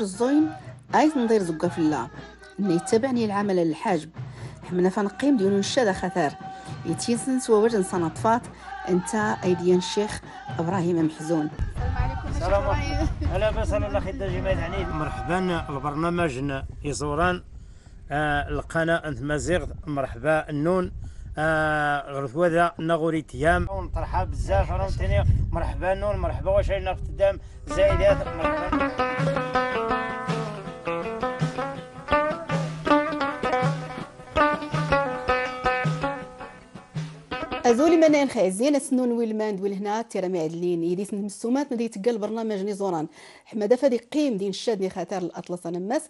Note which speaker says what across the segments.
Speaker 1: الدور الزوين عايز ندير زقه في الله اللي يتبعني العمل الحاجب حمنا فنقيم ديال الشادة خثار يتيسن وجن صنطفات انت ايديان الشيخ ابراهيم محزون
Speaker 2: السلام عليكم هلا بس انا الاخ جمال عنيد مرحبا البرنامج يزوران آه القناه انت مزيغ مرحبا النون آه ذا نغوري تيام ونطرحها بزاف مرحبا نون مرحبا واش رانا قدام زايدات مرحبا
Speaker 1: عزولي منان خاي زينة سنون ويلماند ولهنا تيرامي عدلين يدي مسومات ندي تقال برنامج نيزوران حمادة فادي قيم دين الشاد خاتر الأطلس أنا ماس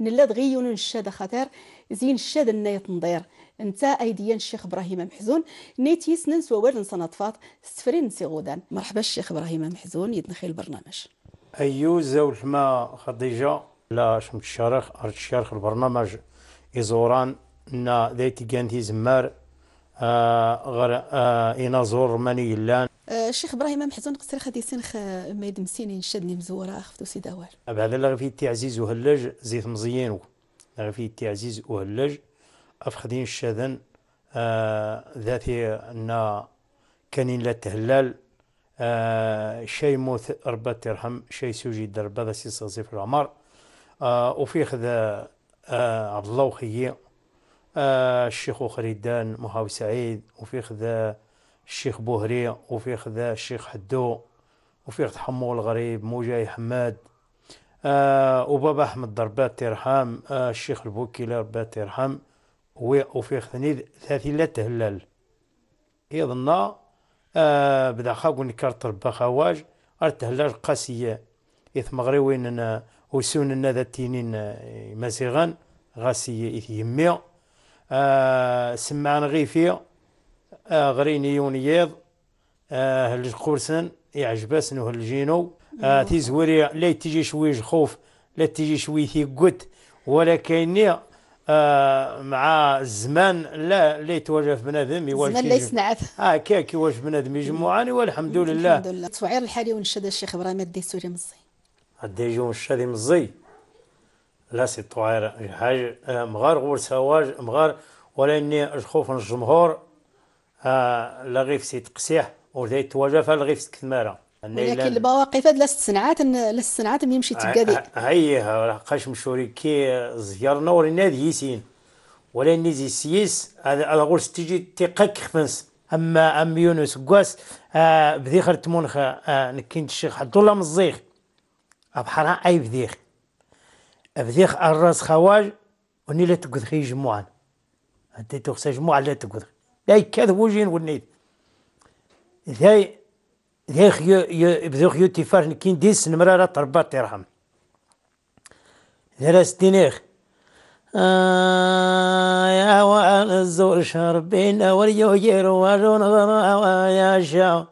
Speaker 1: نلاد غيون الشاد خاتر زين الشاد الناية تنضير انت ايديا الشيخ ابراهيم محزون نيتي سنن سوال نصنطفات سفرين سي غودان مرحبا الشيخ ابراهيم محزون يدنخي البرنامج
Speaker 2: ايو زولما خديجه لا شمت الشارخ ارت الشارخ البرنامج يزوران نا ذاتي كانت زمار غير انا آه، زور ماني لان
Speaker 1: الشيخ آه، ابراهيم محزون قصر خدي سنخ ما يدمسيني نشدني مزوره خفتو سي دوار
Speaker 2: بعد لا في تعزيز وهلج زيت مزيانو لا في تعزيز وهلج افخدين الشاذن آه، ذاتي ان كانين لا تهلال شي موث ربا ترحم شي سوجي دربا سي صغزي في العمر آه وفي خذ عبد الله وخيه آه، الشيخ خريدان مهاوي سعيد وفي خذا الشيخ بوهري وفي خذا الشيخ حدو وفي حمو الغريب موجاي حماد آه وبابا احمد ضربات ترحم آه الشيخ البوكيلا ربات ترحم وفي خذني ثلاثي لا تهلال يظن آه بدا خاق نكرت ربا خواج ارتهلاج قاسية إث مغريوين وسون ذا تينين آه، مزيغان غاسية إث يمي آه، سمعان غيفي آه، غريني يونيض آه، هل قرسن يعجبس نو نعم. تي تيزوري لا تيجي شوي خوف لا تيجي شوي ثيقوت ولا كاينية مع الزمان لا لا يتواجه بنادم يواجه الزمان لا يسنعف اه كاك يواجه بنادم يجمعاني يعني والحمد لله الحمد
Speaker 1: لله التصوير الحالي ونشد الشيخ ابراهيم الديسوري مزي
Speaker 2: الديجون الشادي مزي لا سي طوير الحاج آه، مغار غور سواج مغار ولا اني خوف الجمهور آه لا غير في سيت قسيح ولا يتواجه غير في كثماره ولكن
Speaker 1: المواقف هاد لاست سنعات صنعات سنعات يمشي تكادي
Speaker 2: هي قاش مشوري كي زيارنا ورينا ديسين ولا نيزي سيس هذا غور ستيجي تيقك خمس اما ام يونس كواس آه بذيخر تمونخ آه نكين الشيخ عبد الله مزيخ بحرها اي بذيخ بذيخ الراس خواج وني لا تقذ خي جموعا هدي تغسى جموعا لا تقذ لا يكذب وجين ونيت ذاي ذاي خيو بذيخ خيو تيفار كين ديس نمرارة تربات ترحم ذا ستينيخ آه، يا وعن الزور شربين وريو يرو وجون ضرا يا شاو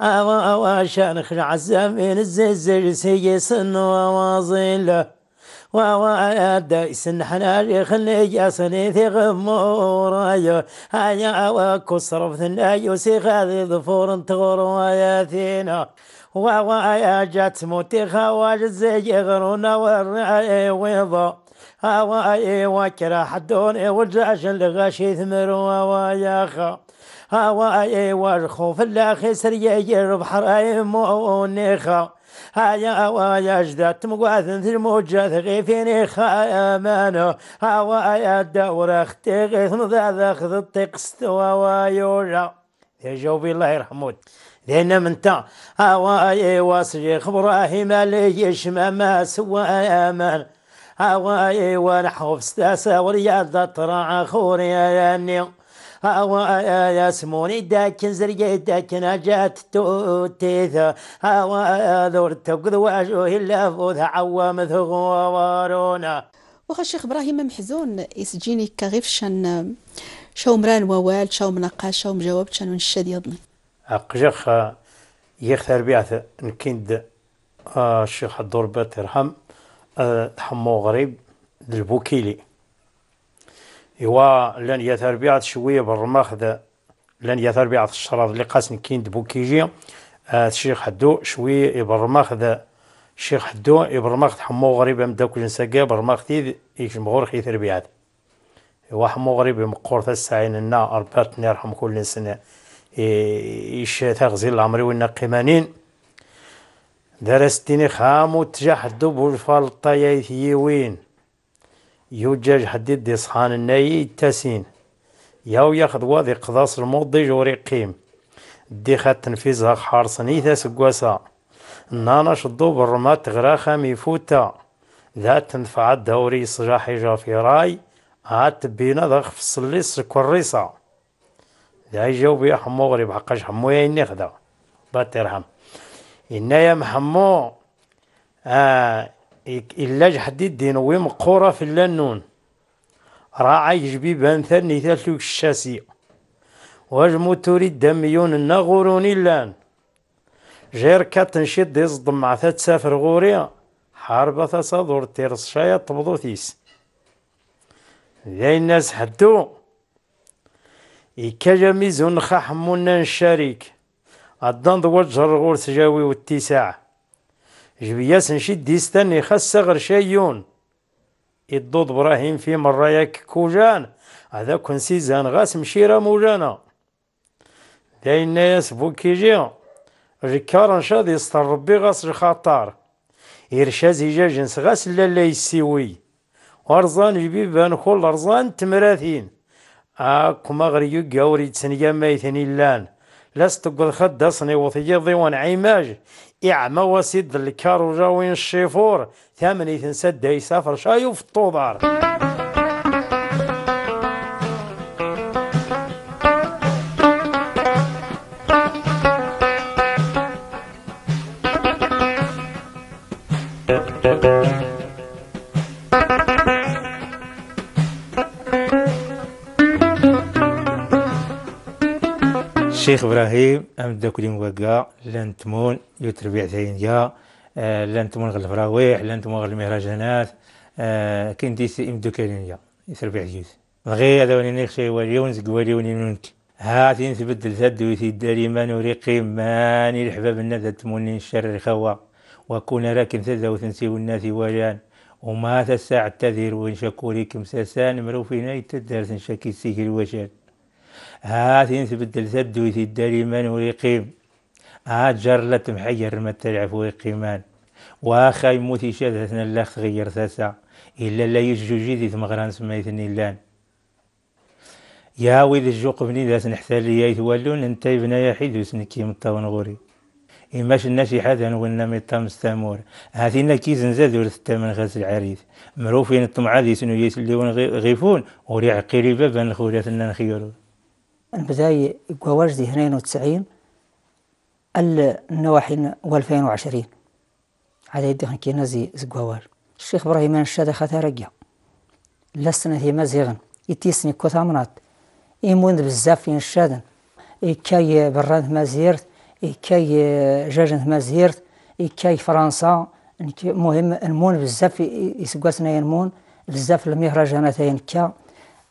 Speaker 2: أوا أوا شان خلع الزمن الزيزي سي سن وواصل ووانا دايسن حنا خلي جاسني في غمور ايو هيا صرف صرفتن ايو سيخاذي ظفور تغور وياثينا ووايا جات موتي خواج زي غرونا والرعي ويضا هواي وكرا حدوني وجعش الغشي ثمر ويا خا هواي وارخو في الخسر يربح راي مونيخا هيا ويا جدت مقاثن في الموجة غيفيني خامانو هوايا الدورة اختي غيث اخذ خذ الطقس ووايورا يا جوبي الله يرحمه لأن من تا هواي وصيخ إبراهيم يشمى ما سوى أمان هواي ونحو في ستاسا ورياض طرع خوري يا نيو او يا سموني داكن زرقي داكن اجات توتيثا هوا ذور تقذ واجو إلا فوذ عوام
Speaker 1: ثغوارونا وخا الشيخ ابراهيم محزون يسجيني كغيف شان شو مران ووال شو مناقاش شو مجاوب شان ونشاد يضني
Speaker 2: أقجخ يختار بيعث نكيند الشيخ الدور بات يرحم حمو غريب البوكيلي إوا لان يثار بيعت شوية بالرماخ لان يثار بيعت الشراط اللي قاسن كين كيجي آه، الشيخ حدو شوية بالرماخ الشيخ حدو إبرماخ حمو غريبة مداكو جنساقا برماخ تيد إيش مغور خي تربيات إوا حمو غريبة مقور تسعين لنا أربات نرحم كل سنة إيش تغزيل العمري وإنا قيمانين درستيني خامو تجاح الدب والفالطايا يوين يوجج حديد دي صحان الناي تاسين ياو ياخد واضي قضاص الموضي جوري قيم دي خد تنفيذها حارصني ثاس قواسا نانا شدو برمات غراخا ميفوتا لا تنفع الدوري صجاحي جافي راي عاد تبينا ذا خفص الليس كوريصا ذا يجاوب يا حمو غريب حقاش حمو يا إني خدا باترحم إنا يا محمو آه إلا جحدي الدين ويمقورة في اللنون راعي جبيبان ثاني نثالثو الشاسية واجمو توري الدميون النغورون اللان جير كاتنشيد ديز مع ثات سافر غوريا حاربة تصادور تيرس شاية تبضو ثيس ذاين الناس حدو إيكا جميزون خاحمونا الشريك أدان دواج الغور سجاوي والتساع جبياس نشد ديستاني خاص غير شايون الضوض ابراهيم في مرة ياك كوجان هذا كون سيزان غاس مشيرة موجانا داين ياس بوكي بوكيجي ركار نشاد يستر ربي غاس الخطار يرشا جنس غاس لا لا يسيوي ورزان جبيبان كل رزان تمراثين اكو ما غير سنيا تسنيا مايثني لان لاس خد صني وثيضي وان عيماج إعمى وسيد الكار وجاوين الشيفور ثامني تنسى يسافر شايو في الطودار
Speaker 3: Thank you. الشيخ ابراهيم امدا اللي موكا لانتمون تمون يتربيع ثينيا آه، لان تمون غل الفراويح لان غل المهرجانات آه، كاين دي سي ام كالينيا يتربيع جيوز غي هذا وني نخشي والي ونزق والي وني نونك هاتي نتبدل ويتي داري ما نوري ماني الحباب الناس تموني الشر خوا وكون راكن ثلاثة وثنسي والناس والان وما تساعد تذير وين شكوري كمساسان مروفينا يتدارس نشكي السيكل وشان هات تبدل بدل تدو الدريمان ويقيم هات جرلت محير ما تلعب ويقيمان واخا يموت يشاد يشادثنا الاخ غير ثاسا الا لا يجو جديد مغران سميتني لان يا ويد الجوق بني ذات نحتالي يتولون انت بنايا حيد وسنكي مطاون غوري إما شنا شي حدا نولنا ميطا مستامور هاتينا كي زنزاد ورث من غاز العريث مروفين الطمعة ديسنو سنو يسليون غيفون وريع قريبا بان الخولاتنا نخيرون البداية هنين وتسعين النواحي 2020 على يدي كي نزي زقواوار الشيخ إبراهيم الشادة خاتا رقيا لسنة هي مزيغن يتيسني كوتا مناط إيمون بزاف فين الشادن إيكاي بران مازيرت إيكاي جاجن مازيرت إيكاي فرنسا مهم المون بزاف يسقاسنا المون بزاف المهرجانات كا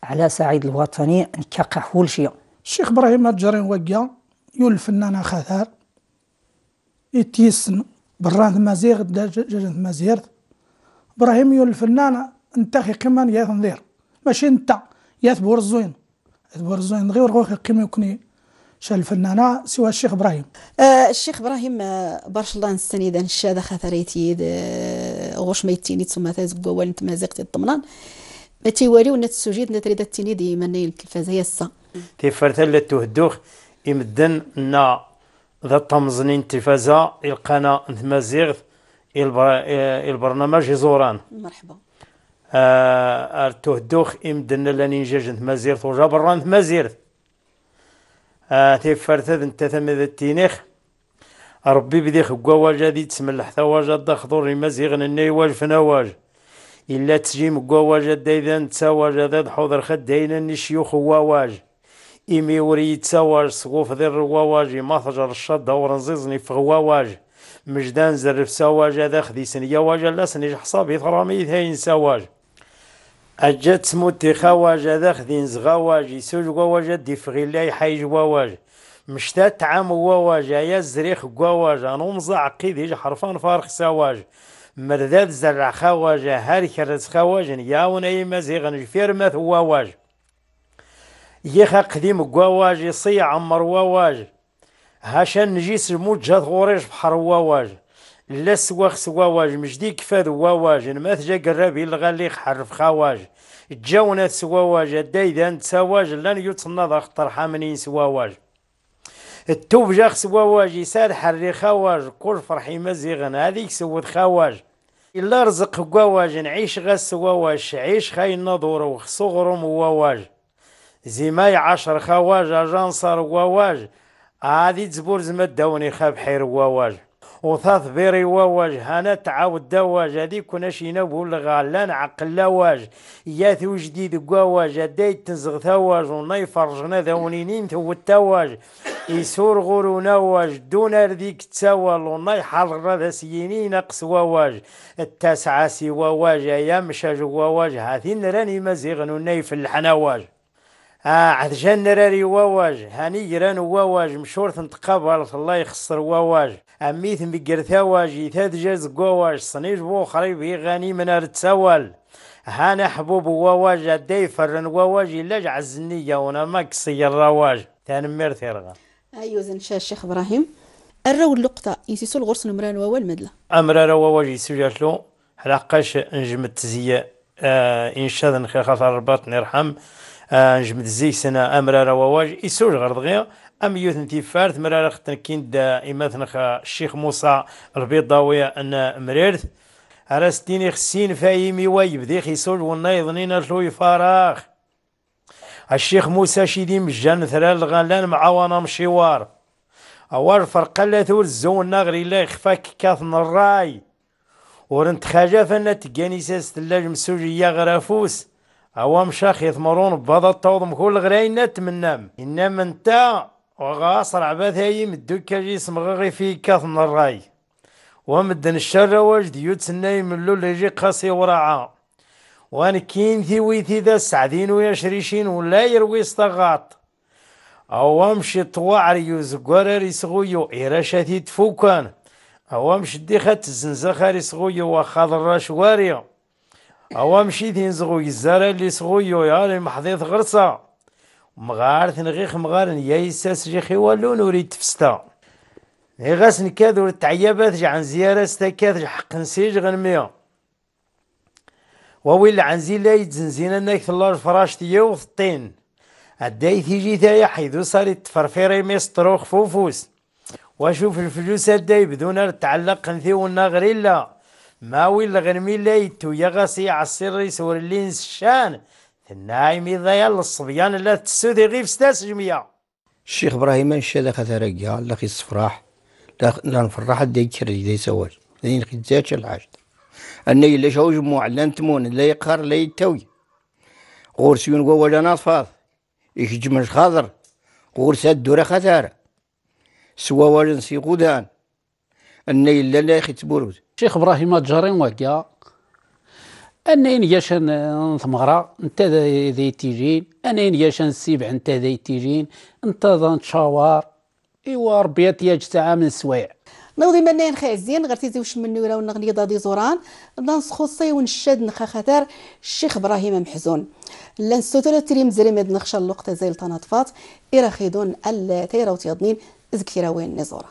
Speaker 3: على صعيد الوطني كا قحول شيئا الشيخ ابراهيم الجرين وقع يول الفنان خثار يتيسن بران مزيغ دجاجة مزيغ ابراهيم يول الفنان انتخي كما ياث نظير ماشي انت ياث بور الزوين بور الزوين غير غوخي كما يكوني شال الفنانة سوى الشيخ ابراهيم
Speaker 1: آه الشيخ ابراهيم آه، برشا الله نستني اذا الشاده خثريتي آه، غوش ما يتيني تسمى تازقوا وانت مازيغ تطمنان ما تيواليو ونات السجيد نتريد ريدا التيني ديما نايل التلفاز هي السا
Speaker 2: تيفرتا لا تهدوخ يمدن نا ذا الطمزنين التلفازة القناة نتمازيغ البر... البرنامج يزوران مرحبا آه التهدوخ يمدن لاني نجاج نتمازيغ توجا برا نتمازيغ آه تيفرتا انت ثمذ التينيخ ربي بديخ كوا واجا دي تسمل حتى واجا دا خضر مازيغ نني واج فنا واج إلا تجيم قوا واجا دا إذا نتا واجا دا حضر خد ني نشيوخ هو واج إمي وريد يتساواج سقوف ذي الرواواج ما تجر الشاد دور نزيزني في غواواج مجدان زرف سواج هذا خذي سنيا واج لا سني حصابي ثرامي ثاين سواج أجت سموتي خواج هذا خذي نزغاواج يسوج غواواج دي في غلاي حيج غواواج مشتات عام غواواج يا زريخ غواواج أنو مزع قيدي حرفان فارخ سواج مرداد زرع خواج هاري كرز خواج يا ونايم مزيغ نجفير مث غواواج يخا قديم قواواج يصي عمر واواج هاشان نجيس جات غوريج بحر واواج لا سواخ سواواج مجدي كفاد واواج جا قرابي الغالي حرف خواج جاونا سواواج دايدان تساواج لن يتصنض خطر حامنين سواواج التوب خسوا سواواج يساد حري خواج كل فرحي مزيغن هذيك سود خواج إلا رزق قواواج نعيش غا سواواج عيش خاين نظور وخصو غرم واج زيماي عشر خواج اجان صار وواج عادي تزبور زما داوني خاب حير وواج وثاث بيري وواج هانا تعاود دواج هادي كنا شينا بول غالان عقل لا واج ياثو جديد قواج هادي تنزغ ثواج وناي فرجنا ذاونينين ثو التواج يسور غورو نواج دون ارديك تسوال وناي حرر ذا سينين اقس وواج التاسعة سي وواج يا شاج وواج هاثين راني مزيغ وناي في الحنواج اه عاد جا راري وواج هاني جران وواج مشور تنتقابل الله يخسر وواج اميث مقرثا واجي ثاد جاز قواج صنيج بو خريب غني من التسوال هانا حبوب وواج داي فرن وواج الا عزنية ونا ما قصي الرواج ميرثي رغا
Speaker 1: ايو زين الشيخ ابراهيم الرو اللقطه يسيسو الغرس نمران ووال المدله
Speaker 2: امرا رواج يسيسو حلاقاش نجم نجمت آه ان شاء الله خاطر نرحم نجمد زيك سنة أمرار وواج غرض غير أم يوثن تيفارت مرارة ختن كيند إماثن الشيخ موسى البيضاوي أن مريرث أرستيني خسين فايمي وايب ذيخ ونايض نينا شوي فراغ الشيخ موسى شيدي مجان ثرا الغلان معاونا مشيوار أوار فرقة لا ثور الزون نغري لا يخفاك كاثن الراي ورنت خجافة نتقاني ساس ثلاج مسوجية غرافوس اوام مشاخ يثمرون بضا توضم كل غراينا تمنام إنما انت وغاصر هاي مدوكا جيسم غغي في كثن الراي ومدن الشر وجد يتسنى من لول يجي قاسي ورعا وان كين ثي ويثي ذا سعدين ويشريشين ولا يروي استغاط او امشي طوعر يوزقور ريسغويو إراشاتي تفوكان او امشي ديخات الزنزخة ريسغويو وخاضر راشواريو هو مشيت ينزغو يزار اللي سغو يويا اللي محضيت غرصة مغار ثنغيخ مغار يا يساس جيخي والون وريد تفستا غاس نكاد ورد تعيبات عن زيارة ستكاد حق نسيج غنمية وويل عن زي لا يتزنزين انك ثلا الفراش تيو وثطين عداي تيجي تايا حيدو صار يتفرفيري ميسترو خفوفوس واشوف الفلوس عداي بدون تعلق نثيو غير لا ما ماوي لغنمي ليتو يغسي عصيري سورلين الشان النايمي ضيال الصبيان لا تسودي غير في ستاس جميع
Speaker 3: الشيخ ابراهيم الشاذا خذا رقيا لا خي الصفراح
Speaker 2: لا نفرح ديك كردي دي سوال لين خدزاتش العاشت أنا إلا شاو جموع لا نتمون لا يقهر لا يتوي غورسيون ولا ناصفاض يخجمش غور غورسات دورة خثارة سوا والنسي غودان النيل لا لا يختبروت شيخ ابراهيم جارين وكا انين ياشان ثمغرا انت ذي تيجين انين ياشان السيبع
Speaker 3: انت ذي تيجين انت ذا تشاوار ايوا ربي تياج تاع من سوايع
Speaker 1: نوضي منين خازين غير تيزي وش من نورا ونغني ضادي زوران دانس نسخوصي ونشاد نخا نخاخاتر الشيخ ابراهيم محزون لان ستوتر تريم زري يد نخشى اللقطه زي لطناطفات إرا خيدون التيرا وتيضنين ذكيرا وين نزوران